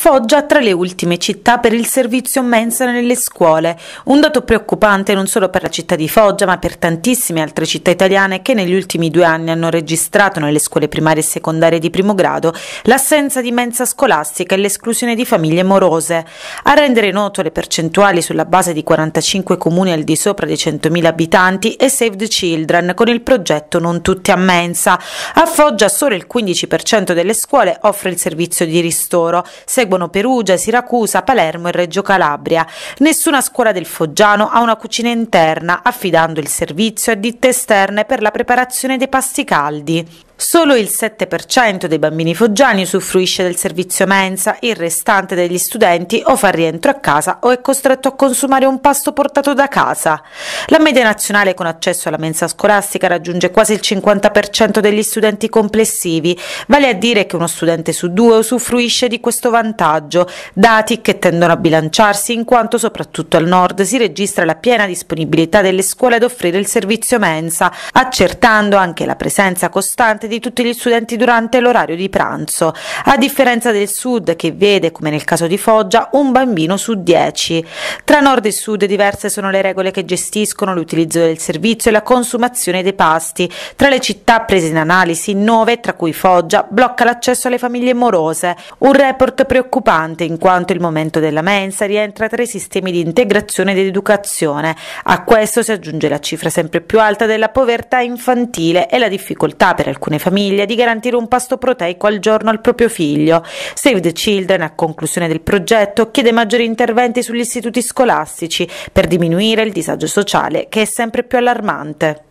Foggia tra le ultime città per il servizio mensa nelle scuole, un dato preoccupante non solo per la città di Foggia ma per tantissime altre città italiane che negli ultimi due anni hanno registrato nelle scuole primarie e secondarie di primo grado l'assenza di mensa scolastica e l'esclusione di famiglie morose. A rendere noto le percentuali sulla base di 45 comuni al di sopra dei 100.000 abitanti è Save the Children con il progetto Non tutti a mensa. A Foggia solo il 15% delle scuole offre il servizio di ristoro, seguono Perugia, Siracusa, Palermo e Reggio Calabria. Nessuna scuola del Foggiano ha una cucina interna, affidando il servizio a ditte esterne per la preparazione dei pasti caldi. Solo il 7% dei bambini foggiani usufruisce del servizio mensa, il restante degli studenti o fa rientro a casa o è costretto a consumare un pasto portato da casa. La media nazionale con accesso alla mensa scolastica raggiunge quasi il 50% degli studenti complessivi, vale a dire che uno studente su due usufruisce di questo vantaggio, dati che tendono a bilanciarsi in quanto soprattutto al nord si registra la piena disponibilità delle scuole ad offrire il servizio mensa, accertando anche la presenza costante di tutti gli studenti durante l'orario di pranzo, a differenza del sud che vede, come nel caso di Foggia, un bambino su dieci. Tra nord e sud diverse sono le regole che gestiscono l'utilizzo del servizio e la consumazione dei pasti. Tra le città prese in analisi, nove, tra cui Foggia, blocca l'accesso alle famiglie morose, un report preoccupante in quanto il momento della mensa rientra tra i sistemi di integrazione ed educazione. A questo si aggiunge la cifra sempre più alta della povertà infantile e la difficoltà per alcune alcune famiglie di garantire un pasto proteico al giorno al proprio figlio. Save the Children, a conclusione del progetto, chiede maggiori interventi sugli istituti scolastici per diminuire il disagio sociale che è sempre più allarmante.